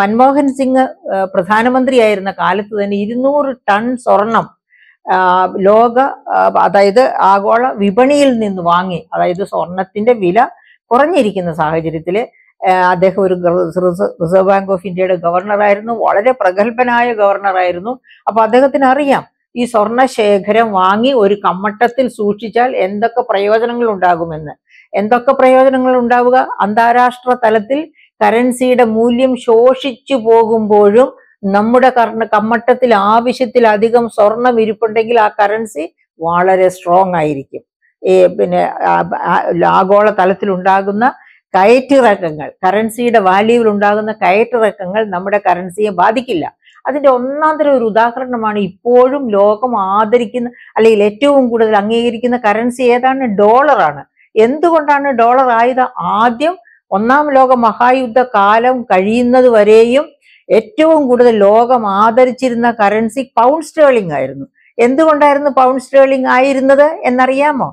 മൻമോഹൻ സിംഗ് പ്രധാനമന്ത്രിയായിരുന്ന കാലത്ത് തന്നെ ഇരുന്നൂറ് ടൺ സ്വർണം ലോക അതായത് ആഗോള വിപണിയിൽ നിന്ന് വാങ്ങി അതായത് സ്വർണത്തിന്റെ വില കുറഞ്ഞിരിക്കുന്ന സാഹചര്യത്തിൽ അദ്ദേഹം ഒരു റിസർവ് ബാങ്ക് ഓഫ് ഇന്ത്യയുടെ ഗവർണറായിരുന്നു വളരെ പ്രഗത്ഭനായ ഗവർണറായിരുന്നു അപ്പൊ അദ്ദേഹത്തിന് അറിയാം ഈ സ്വർണ ശേഖരം വാങ്ങി ഒരു കമ്മട്ടത്തിൽ സൂക്ഷിച്ചാൽ എന്തൊക്കെ പ്രയോജനങ്ങൾ ഉണ്ടാകുമെന്ന് എന്തൊക്കെ പ്രയോജനങ്ങൾ ഉണ്ടാവുക അന്താരാഷ്ട്ര തലത്തിൽ കറൻസിയുടെ മൂല്യം ശോഷിച്ചു പോകുമ്പോഴും നമ്മുടെ കർണ കമ്മട്ടത്തിൽ ആവശ്യത്തിലധികം സ്വർണം ഇരിപ്പുണ്ടെങ്കിൽ ആ കറൻസി വളരെ സ്ട്രോങ് ആയിരിക്കും ഈ പിന്നെ ആഗോള ഉണ്ടാകുന്ന കയറ്റിറക്കങ്ങൾ കറൻസിയുടെ വാല്യൂവിൽ ഉണ്ടാകുന്ന കയറ്റിറക്കങ്ങൾ നമ്മുടെ കറൻസിയെ ബാധിക്കില്ല അതിൻ്റെ തരം ഒരു ഉദാഹരണമാണ് ഇപ്പോഴും ലോകം ആദരിക്കുന്ന അല്ലെങ്കിൽ ഏറ്റവും കൂടുതൽ അംഗീകരിക്കുന്ന കറൻസി ഏതാണ് ഡോളറാണ് എന്തുകൊണ്ടാണ് ഡോളർ ആയത് ആദ്യം ഒന്നാം ലോക മഹായുദ്ധ കാലം കഴിയുന്നത് വരെയും ഏറ്റവും കൂടുതൽ ലോകം ആദരിച്ചിരുന്ന കറൻസി പൗണ്ട് സ്റ്റേളിംഗ് ആയിരുന്നു എന്തുകൊണ്ടായിരുന്നു പൗണ്ട് സ്റ്റേളിംഗ് ആയിരുന്നത് എന്നറിയാമോ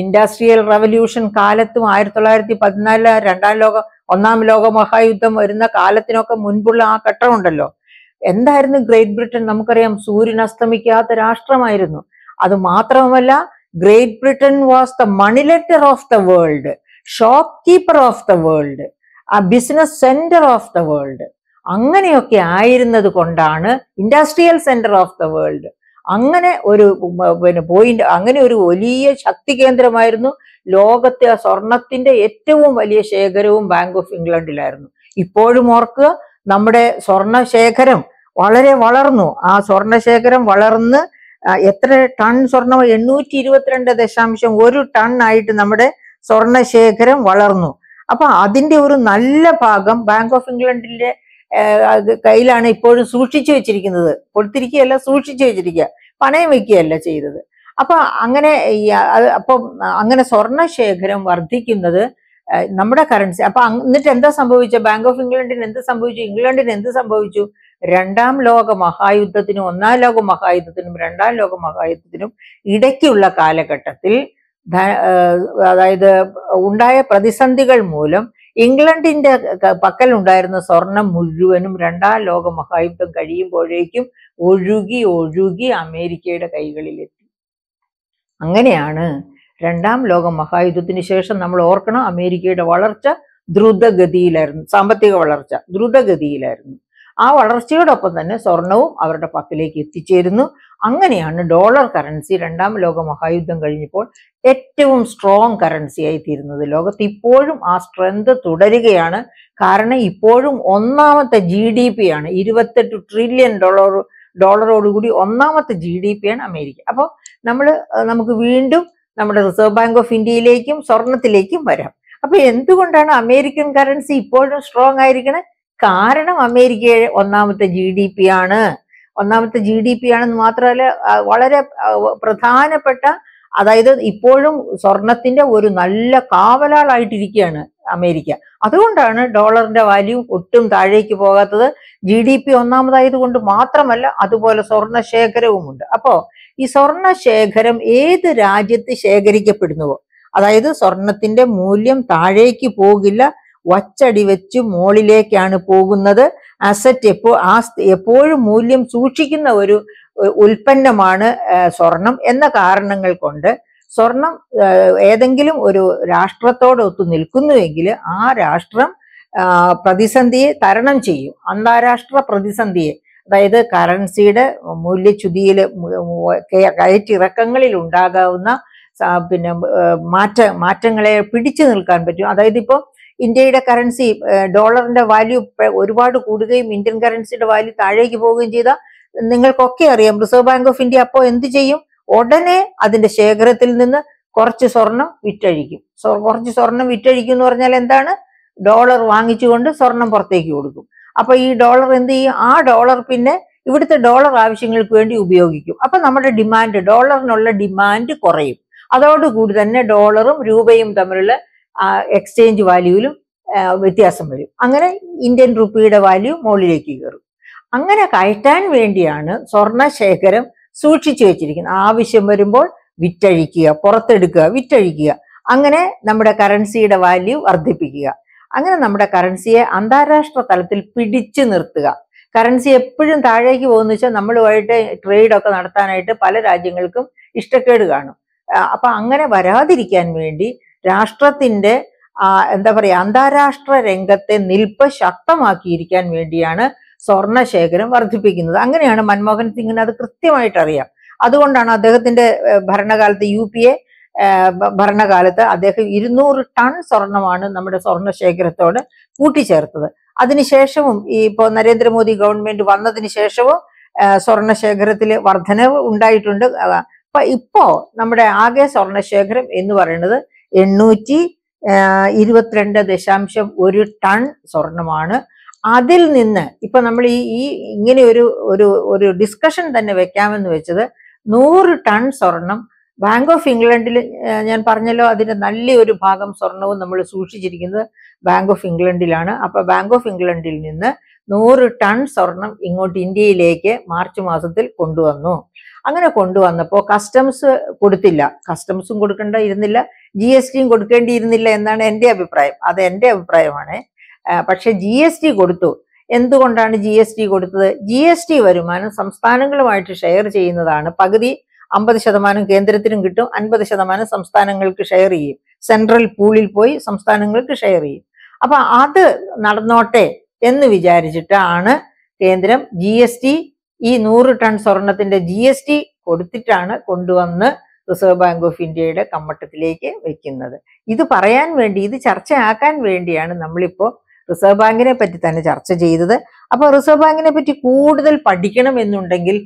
ഇൻഡസ്ട്രിയൽ റവല്യൂഷൻ കാലത്തും ആയിരത്തി തൊള്ളായിരത്തി പതിനാല് രണ്ടാം ലോക ഒന്നാം ലോക മഹായുദ്ധം വരുന്ന കാലത്തിനൊക്കെ മുൻപുള്ള ആ ഘട്ടമുണ്ടല്ലോ എന്തായിരുന്നു ഗ്രേറ്റ് ബ്രിട്ടൻ നമുക്കറിയാം സൂര്യൻ അസ്തമിക്കാത്ത രാഷ്ട്രമായിരുന്നു അത് മാത്രവുമല്ല great Britain was the moneylender of the world shopkeeper of the world ആ business centre of the world അങ്ങനെയൊക്കെ ആയിരുന്നത് കൊണ്ടാണ് industrial centre of the world അങ്ങനെ ഒരു പിന്നെ പോയിന്റ് അങ്ങനെ ഒരു വലിയ ശക്തി കേന്ദ്രമായിരുന്നു ലോകത്തെ സ്വർണത്തിന്റെ ഏറ്റവും വലിയ ശേഖരവും ബാങ്ക് ഓഫ് ഇംഗ്ലണ്ടിലായിരുന്നു ഇപ്പോഴും ഓർക്കുക നമ്മുടെ സ്വർണ ശേഖരം വളരെ വളർന്നു ആ സ്വർണ ശേഖരം വളർന്ന് എത്ര ടൺ സ്വർണം എണ്ണൂറ്റി ഇരുപത്തിരണ്ട് ദശാംശം ഒരു ടൺ ആയിട്ട് നമ്മുടെ സ്വർണശേഖരം വളർന്നു അപ്പൊ അതിന്റെ ഒരു നല്ല ഭാഗം ബാങ്ക് ഓഫ് ഇംഗ്ലണ്ടിന്റെ കയ്യിലാണ് ഇപ്പോഴും സൂക്ഷിച്ചു വെച്ചിരിക്കുന്നത് കൊടുത്തിരിക്കുകയല്ല സൂക്ഷിച്ചു വെച്ചിരിക്കുക പണയം വെക്കുകയല്ല ചെയ്തത് അപ്പൊ അങ്ങനെ അപ്പൊ അങ്ങനെ സ്വർണശേഖരം വർദ്ധിക്കുന്നത് നമ്മുടെ കറൻസി അപ്പൊ എന്നിട്ട് എന്താ സംഭവിച്ച ബാങ്ക് ഓഫ് ഇംഗ്ലണ്ടിന് എന്ത് സംഭവിച്ചു ഇംഗ്ലണ്ടിന് എന്ത് സംഭവിച്ചു രണ്ടാം ലോക മഹായുദ്ധത്തിനും ഒന്നാം ലോക മഹായുദ്ധത്തിനും രണ്ടാം ലോക മഹായുദ്ധത്തിനും ഇടയ്ക്കുള്ള കാലഘട്ടത്തിൽ അതായത് ഉണ്ടായ പ്രതിസന്ധികൾ മൂലം ഇംഗ്ലണ്ടിന്റെ പക്കലുണ്ടായിരുന്ന സ്വർണം മുഴുവനും രണ്ടാം ലോക മഹായുദ്ധം കഴിയുമ്പോഴേക്കും ഒഴുകി ഒഴുകി അമേരിക്കയുടെ കൈകളിലെത്തി അങ്ങനെയാണ് രണ്ടാം ലോക മഹായുദ്ധത്തിന് ശേഷം നമ്മൾ ഓർക്കണം അമേരിക്കയുടെ വളർച്ച ദ്രുതഗതിയിലായിരുന്നു സാമ്പത്തിക വളർച്ച ദ്രുതഗതിയിലായിരുന്നു ആ വളർച്ചയോടൊപ്പം തന്നെ സ്വർണവും അവരുടെ പക്കലേക്ക് എത്തിച്ചേരുന്നു അങ്ങനെയാണ് ഡോളർ കറൻസി രണ്ടാം ലോക മഹായുദ്ധം കഴിഞ്ഞപ്പോൾ ഏറ്റവും സ്ട്രോങ് കറൻസിയായി തീരുന്നത് ലോകത്ത് ഇപ്പോഴും ആ സ്ട്രെങ്ത് തുടരുകയാണ് കാരണം ഇപ്പോഴും ഒന്നാമത്തെ ജി ഡി പി ആണ് ഇരുപത്തെട്ട് ട്രില്യൺ ഡോളർ ഡോളറോടുകൂടി ഒന്നാമത്തെ ജി ഡി പി ആണ് അമേരിക്ക അപ്പോൾ നമ്മൾ നമുക്ക് വീണ്ടും നമ്മുടെ റിസർവ് ബാങ്ക് ഓഫ് ഇന്ത്യയിലേക്കും സ്വർണത്തിലേക്കും വരാം അപ്പൊ എന്തുകൊണ്ടാണ് അമേരിക്കൻ കറൻസി ഇപ്പോഴും സ്ട്രോങ് ആയിരിക്കണേ കാരണം അമേരിക്കയുടെ ഒന്നാമത്തെ ജി ഡി പി ആണ് ഒന്നാമത്തെ ജി ഡി പി ആണെന്ന് മാത്രമല്ല വളരെ പ്രധാനപ്പെട്ട അതായത് ഇപ്പോഴും സ്വർണത്തിന്റെ ഒരു നല്ല കാവലാളായിട്ടിരിക്കുകയാണ് അമേരിക്ക അതുകൊണ്ടാണ് ഡോളറിന്റെ വാല്യൂ ഒട്ടും താഴേക്ക് പോകാത്തത് ജി ഡി പി ഒന്നാമതായത് കൊണ്ട് മാത്രമല്ല അതുപോലെ സ്വർണ ശേഖരവുമുണ്ട് അപ്പോ ഈ സ്വർണ ശേഖരം ഏത് രാജ്യത്ത് ശേഖരിക്കപ്പെടുന്നുവോ അതായത് സ്വർണത്തിന്റെ മൂല്യം താഴേക്ക് പോകില്ല വച്ചടി വെച്ച് മുകളിലേക്കാണ് പോകുന്നത് അസറ്റ് എപ്പോ ആസ്തി എപ്പോഴും മൂല്യം സൂക്ഷിക്കുന്ന ഒരു ഉൽപ്പന്നമാണ് സ്വർണം എന്ന കാരണങ്ങൾ കൊണ്ട് സ്വർണം ഏതെങ്കിലും ഒരു രാഷ്ട്രത്തോടൊത്ത് നിൽക്കുന്നുവെങ്കിൽ ആ രാഷ്ട്രം പ്രതിസന്ധിയെ തരണം ചെയ്യും അന്താരാഷ്ട്ര പ്രതിസന്ധിയെ അതായത് കറൻസിയുടെ മൂല്യച്യുതിയിൽ കയറ്റിറക്കങ്ങളിൽ ഉണ്ടാകാവുന്ന പിന്നെ മാറ്റ മാറ്റങ്ങളെ പിടിച്ചു നിൽക്കാൻ പറ്റും അതായത് ഇപ്പോൾ ഇന്ത്യയുടെ കറൻസി ഡോളറിന്റെ വാല്യൂ ഒരുപാട് കൂടുകയും ഇന്ത്യൻ കറൻസിയുടെ വാല്യൂ താഴേക്ക് പോവുകയും ചെയ്ത നിങ്ങൾക്കൊക്കെ അറിയാം റിസർവ് ബാങ്ക് ഓഫ് ഇന്ത്യ അപ്പോൾ എന്ത് ചെയ്യും ഉടനെ അതിന്റെ ശേഖരത്തിൽ നിന്ന് കുറച്ച് സ്വർണം വിറ്റഴിക്കും കുറച്ച് സ്വർണം വിറ്റഴിക്കും എന്ന് പറഞ്ഞാൽ എന്താണ് ഡോളർ വാങ്ങിച്ചുകൊണ്ട് സ്വർണം പുറത്തേക്ക് കൊടുക്കും അപ്പൊ ഈ ഡോളർ എന്ത് ചെയ്യും ആ ഡോളർ പിന്നെ ഇവിടുത്തെ ഡോളർ ആവശ്യങ്ങൾക്ക് വേണ്ടി ഉപയോഗിക്കും അപ്പൊ നമ്മുടെ ഡിമാൻഡ് ഡോളറിനുള്ള ഡിമാൻഡ് കുറയും അതോടുകൂടി തന്നെ ഡോളറും രൂപയും തമ്മിലുള്ള എക്സ്ചേഞ്ച് വാല്യൂവിലും വ്യത്യാസം വരും അങ്ങനെ ഇന്ത്യൻ റുപ്പിയുടെ വാല്യൂ മുകളിലേക്ക് കയറും അങ്ങനെ കയറ്റാൻ വേണ്ടിയാണ് സ്വർണ ശേഖരം സൂക്ഷിച്ചു വെച്ചിരിക്കുന്നത് ആവശ്യം വരുമ്പോൾ വിറ്റഴിക്കുക പുറത്തെടുക്കുക വിറ്റഴിക്കുക അങ്ങനെ നമ്മുടെ കറൻസിയുടെ വാല്യൂ വർദ്ധിപ്പിക്കുക അങ്ങനെ നമ്മുടെ കറൻസിയെ അന്താരാഷ്ട്ര തലത്തിൽ പിടിച്ചു നിർത്തുക കറൻസി എപ്പോഴും താഴേക്ക് പോകുന്ന വെച്ചാൽ നമ്മളുമായിട്ട് ട്രേഡൊക്കെ നടത്താനായിട്ട് പല രാജ്യങ്ങൾക്കും ഇഷ്ടക്കേട് കാണും അപ്പൊ അങ്ങനെ വരാതിരിക്കാൻ വേണ്ടി രാഷ്ട്രത്തിന്റെ എന്താ പറയുക അന്താരാഷ്ട്ര രംഗത്തെ നിൽപ്പ് ശക്തമാക്കിയിരിക്കാൻ വേണ്ടിയാണ് സ്വർണശേഖരം വർദ്ധിപ്പിക്കുന്നത് അങ്ങനെയാണ് മൻമോഹൻ സിംഗിന് അത് കൃത്യമായിട്ട് അറിയാം അതുകൊണ്ടാണ് അദ്ദേഹത്തിന്റെ ഭരണകാലത്ത് യു പി എ ഭരണകാലത്ത് അദ്ദേഹം ഇരുന്നൂറ് ടൺ സ്വർണമാണ് നമ്മുടെ സ്വർണശേഖരത്തോട് കൂട്ടിച്ചേർത്തത് അതിനുശേഷവും ഈ ഇപ്പോൾ നരേന്ദ്രമോദി ഗവൺമെന്റ് വന്നതിന് ശേഷവും സ്വർണശേഖരത്തിൽ വർധനവ് ഉണ്ടായിട്ടുണ്ട് അപ്പൊ ഇപ്പോ നമ്മുടെ ആകെ സ്വർണശേഖരം എന്ന് പറയുന്നത് എണ്ണൂറ്റി ഇരുപത്തിരണ്ട് ദശാംശം ഒരു ടൺ സ്വർണമാണ് അതിൽ നിന്ന് ഇപ്പൊ നമ്മൾ ഈ ഈ ഇങ്ങനെ ഒരു ഒരു ഒരു ഡിസ്കഷൻ തന്നെ വെക്കാമെന്ന് വെച്ചത് നൂറ് ടൺ സ്വർണം ബാങ്ക് ഓഫ് ഇംഗ്ലണ്ടിൽ ഞാൻ പറഞ്ഞല്ലോ അതിന്റെ നല്ലൊരു ഭാഗം സ്വർണവും നമ്മൾ സൂക്ഷിച്ചിരിക്കുന്നത് ബാങ്ക് ഓഫ് ഇംഗ്ലണ്ടിലാണ് അപ്പൊ ബാങ്ക് ഓഫ് ഇംഗ്ലണ്ടിൽ നിന്ന് നൂറ് ടൺ സ്വർണം ഇങ്ങോട്ട് ഇന്ത്യയിലേക്ക് മാർച്ച് മാസത്തിൽ കൊണ്ടുവന്നു അങ്ങനെ കൊണ്ടുവന്നപ്പോൾ കസ്റ്റംസ് കൊടുത്തില്ല കസ്റ്റംസും കൊടുക്കേണ്ട ഇരുന്നില്ല ജി എസ് ടിയും കൊടുക്കേണ്ടിയിരുന്നില്ല എന്നാണ് എൻ്റെ അഭിപ്രായം അത് എൻ്റെ അഭിപ്രായമാണ് പക്ഷേ ജി എസ് ടി കൊടുത്തു എന്തുകൊണ്ടാണ് ജി എസ് ടി കൊടുത്തത് ജി എസ് ടി വരുമാനം സംസ്ഥാനങ്ങളുമായിട്ട് ഷെയർ ചെയ്യുന്നതാണ് പകുതി അമ്പത് ശതമാനം കേന്ദ്രത്തിനും കിട്ടും അൻപത് ശതമാനം സംസ്ഥാനങ്ങൾക്ക് ഷെയർ ചെയ്യും സെൻട്രൽ പൂളിൽ പോയി സംസ്ഥാനങ്ങൾക്ക് ഷെയർ ചെയ്യും അപ്പൊ അത് നടന്നോട്ടെ എന്ന് വിചാരിച്ചിട്ടാണ് കേന്ദ്രം ജി എസ് ടി ഈ നൂറ് ടൺ സ്വർണത്തിന്റെ ജി എസ് ടി കൊടുത്തിട്ടാണ് കൊണ്ടുവന്ന് റിസർവ് ബാങ്ക് ഓഫ് ഇന്ത്യയുടെ കമ്മട്ടത്തിലേക്ക് വെക്കുന്നത് ഇത് പറയാൻ വേണ്ടി ഇത് ചർച്ചയാക്കാൻ വേണ്ടിയാണ് നമ്മളിപ്പോൾ റിസർവ് ബാങ്കിനെ പറ്റി തന്നെ ചർച്ച ചെയ്തത് അപ്പോൾ റിസർവ് ബാങ്കിനെ പറ്റി കൂടുതൽ പഠിക്കണം എന്നുണ്ടെങ്കിൽ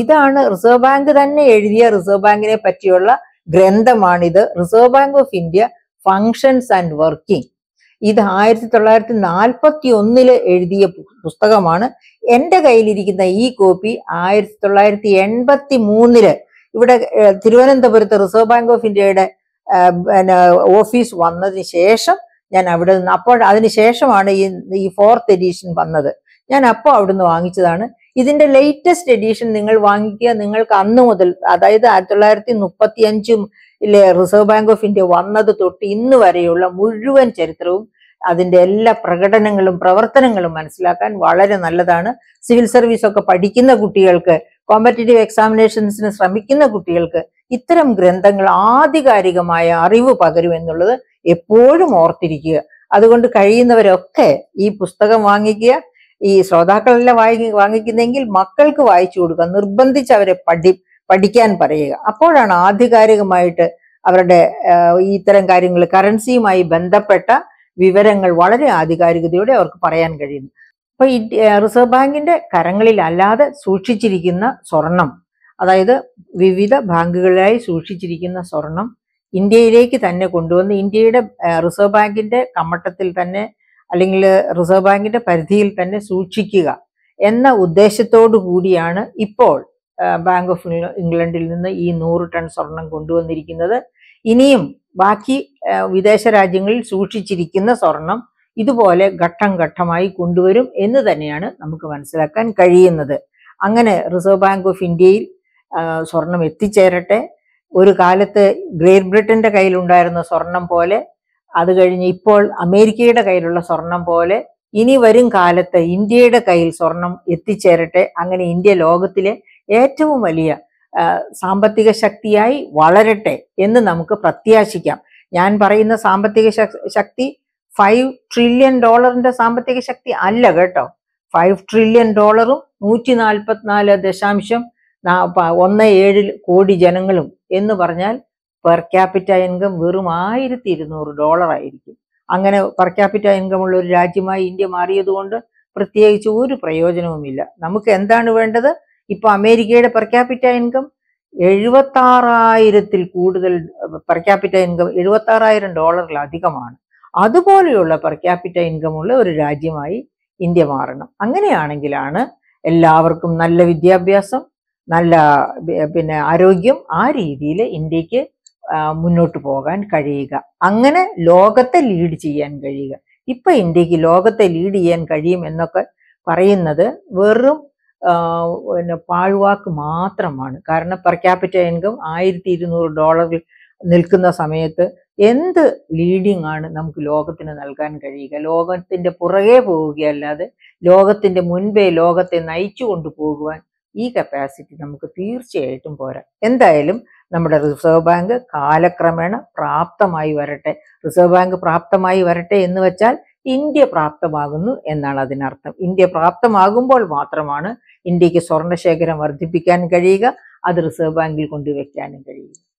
ഇതാണ് റിസർവ് ബാങ്ക് തന്നെ എഴുതിയ റിസർവ് ബാങ്കിനെ പറ്റിയുള്ള ഗ്രന്ഥമാണിത് reserve bank of India functions and working ഇത് ആയിരത്തി തൊള്ളായിരത്തി നാൽപ്പത്തി ഒന്നില് എഴുതിയ പുസ്തകമാണ് എൻ്റെ കയ്യിലിരിക്കുന്ന ഈ കോപ്പി ആയിരത്തി തൊള്ളായിരത്തി എൺപത്തി മൂന്നില് ഇവിടെ തിരുവനന്തപുരത്ത് റിസർവ് ബാങ്ക് ഓഫ് ഇന്ത്യയുടെ പിന്നെ ഓഫീസ് വന്നതിന് ശേഷം ഞാൻ അവിടെ നിന്ന് അപ്പോൾ അതിന് ശേഷമാണ് ഈ ഈ ഫോർത്ത് എഡീഷൻ വന്നത് ഞാൻ അപ്പോൾ അവിടുന്ന് വാങ്ങിച്ചതാണ് ഇതിന്റെ ലേറ്റസ്റ്റ് എഡീഷൻ നിങ്ങൾ വാങ്ങിക്കുക നിങ്ങൾക്ക് അന്ന് മുതൽ അതായത് ആയിരത്തി തൊള്ളായിരത്തി മുപ്പത്തി അഞ്ചും ഇല്ലേ റിസർവ് ബാങ്ക് ഓഫ് ഇന്ത്യ വന്നത് തൊട്ട് ഇന്ന് വരെയുള്ള മുഴുവൻ ചരിത്രവും അതിന്റെ എല്ലാ പ്രകടനങ്ങളും പ്രവർത്തനങ്ങളും മനസ്സിലാക്കാൻ വളരെ നല്ലതാണ് സിവിൽ സർവീസ് ഒക്കെ പഠിക്കുന്ന കുട്ടികൾക്ക് കോമ്പറ്റേറ്റീവ് എക്സാമിനേഷൻസിന് ശ്രമിക്കുന്ന കുട്ടികൾക്ക് ഇത്തരം ഗ്രന്ഥങ്ങൾ ആധികാരികമായ അറിവ് പകരുമെന്നുള്ളത് എപ്പോഴും ഓർത്തിരിക്കുക അതുകൊണ്ട് കഴിയുന്നവരൊക്കെ ഈ പുസ്തകം വാങ്ങിക്കുക ഈ ശ്രോതാക്കളെല്ലാം വാങ്ങി വാങ്ങിക്കുന്നെങ്കിൽ മക്കൾക്ക് വായിച്ചു കൊടുക്കുക നിർബന്ധിച്ച് അവരെ പഠി പഠിക്കാൻ പറയുക അപ്പോഴാണ് ആധികാരികമായിട്ട് അവരുടെ ഇത്തരം കാര്യങ്ങൾ കറൻസിയുമായി ബന്ധപ്പെട്ട വിവരങ്ങൾ വളരെ ആധികാരികതയോടെ അവർക്ക് പറയാൻ കഴിയുന്നു അപ്പൊ റിസർവ് ബാങ്കിന്റെ കരങ്ങളിൽ അല്ലാതെ സൂക്ഷിച്ചിരിക്കുന്ന സ്വർണം അതായത് വിവിധ ബാങ്കുകളിലായി സൂക്ഷിച്ചിരിക്കുന്ന സ്വർണം ഇന്ത്യയിലേക്ക് തന്നെ കൊണ്ടുവന്ന് ഇന്ത്യയുടെ റിസർവ് ബാങ്കിന്റെ കമ്മട്ടത്തിൽ തന്നെ അല്ലെങ്കിൽ റിസർവ് ബാങ്കിന്റെ പരിധിയിൽ തന്നെ സൂക്ഷിക്കുക എന്ന ഉദ്ദേശത്തോടു കൂടിയാണ് ഇപ്പോൾ ബാങ്ക് ഓഫ് ഇംഗ്ലണ്ടിൽ നിന്ന് ഈ നൂറ് ടൺ സ്വർണം കൊണ്ടുവന്നിരിക്കുന്നത് ഇനിയും ബാക്കി വിദേശ രാജ്യങ്ങളിൽ സൂക്ഷിച്ചിരിക്കുന്ന സ്വർണം ഇതുപോലെ ഘട്ടം ഘട്ടമായി കൊണ്ടുവരും എന്ന് തന്നെയാണ് നമുക്ക് മനസ്സിലാക്കാൻ കഴിയുന്നത് അങ്ങനെ റിസർവ് ബാങ്ക് ഓഫ് ഇന്ത്യയിൽ സ്വർണം എത്തിച്ചേരട്ടെ ഒരു കാലത്ത് ഗ്രേറ്റ് ബ്രിട്ടന്റെ കയ്യിലുണ്ടായിരുന്ന സ്വർണം പോലെ അത് കഴിഞ്ഞ് ഇപ്പോൾ അമേരിക്കയുടെ കയ്യിലുള്ള സ്വർണം പോലെ ഇനി വരും കാലത്ത് ഇന്ത്യയുടെ കയ്യിൽ സ്വർണം എത്തിച്ചേരട്ടെ അങ്ങനെ ഇന്ത്യ ലോകത്തിലെ ഏറ്റവും വലിയ സാമ്പത്തിക ശക്തിയായി വളരട്ടെ എന്ന് നമുക്ക് പ്രത്യാശിക്കാം ഞാൻ പറയുന്ന സാമ്പത്തിക ശക്തി ഫൈവ് ട്രില്യൺ ഡോളറിന്റെ സാമ്പത്തിക ശക്തി അല്ല കേട്ടോ ഫൈവ് ട്രില്യൺ ഡോളറും നൂറ്റി നാൽപ്പത്തിനാല് ദശാംശം ഒന്ന് ഏഴിൽ കോടി ജനങ്ങളും എന്ന് പറഞ്ഞാൽ പെർ ക്യാപിറ്റ ഇൻകം വെറും ആയിരത്തി ഇരുന്നൂറ് ഡോളർ ആയിരിക്കും അങ്ങനെ പെർ ക്യാപിറ്റ ഉള്ള ഒരു രാജ്യമായി ഇന്ത്യ മാറിയതുകൊണ്ട് പ്രത്യേകിച്ച് ഒരു പ്രയോജനവുമില്ല നമുക്ക് എന്താണ് വേണ്ടത് ഇപ്പൊ അമേരിക്കയുടെ പെർ ക്യാപിറ്റ ഇൻകം എഴുപത്തി ആറായിരത്തിൽ കൂടുതൽ പെർ ക്യാപിറ്റ ഇൻകം എഴുപത്തി ആറായിരം ഡോളറിലധികമാണ് അതുപോലെയുള്ള പെർ ക്യാപിറ്റ ഇൻകമുള്ള ഒരു രാജ്യമായി ഇന്ത്യ മാറണം അങ്ങനെയാണെങ്കിലാണ് എല്ലാവർക്കും നല്ല വിദ്യാഭ്യാസം നല്ല പിന്നെ ആരോഗ്യം ആ രീതിയിൽ ഇന്ത്യക്ക് മുന്നോട്ട് പോകാൻ കഴിയുക അങ്ങനെ ലോകത്തെ ലീഡ് ചെയ്യാൻ കഴിയുക ഇപ്പൊ ഇന്ത്യക്ക് ലോകത്തെ ലീഡ് ചെയ്യാൻ കഴിയും എന്നൊക്കെ പറയുന്നത് വെറും പിന്നെ പാഴ്വാക്ക് മാത്രമാണ് കാരണം പെർ ക്യാപിറ്റൽ ഇൻകം ആയിരത്തി ഇരുന്നൂറ് ഡോളറിൽ നിൽക്കുന്ന സമയത്ത് എന്ത് ലീഡിംഗ് ആണ് നമുക്ക് ലോകത്തിന് നൽകാൻ കഴിയുക ലോകത്തിന്റെ പുറകെ പോവുകയല്ലാതെ ലോകത്തിന്റെ മുൻപേ ലോകത്തെ നയിച്ചു കൊണ്ടുപോകുവാൻ ഈ കപ്പാസിറ്റി നമുക്ക് തീർച്ചയായിട്ടും പോരാ എന്തായാലും നമ്മുടെ റിസർവ് ബാങ്ക് കാലക്രമേണ പ്രാപ്തമായി വരട്ടെ റിസർവ് ബാങ്ക് പ്രാപ്തമായി വരട്ടെ എന്ന് വെച്ചാൽ ഇന്ത്യ പ്രാപ്തമാകുന്നു എന്നാണ് അതിനർത്ഥം ഇന്ത്യ പ്രാപ്തമാകുമ്പോൾ മാത്രമാണ് ഇന്ത്യക്ക് സ്വർണ്ണശേഖരം വർദ്ധിപ്പിക്കാൻ കഴിയുക അത് റിസർവ് ബാങ്കിൽ കൊണ്ടുവയ്ക്കാനും കഴിയുക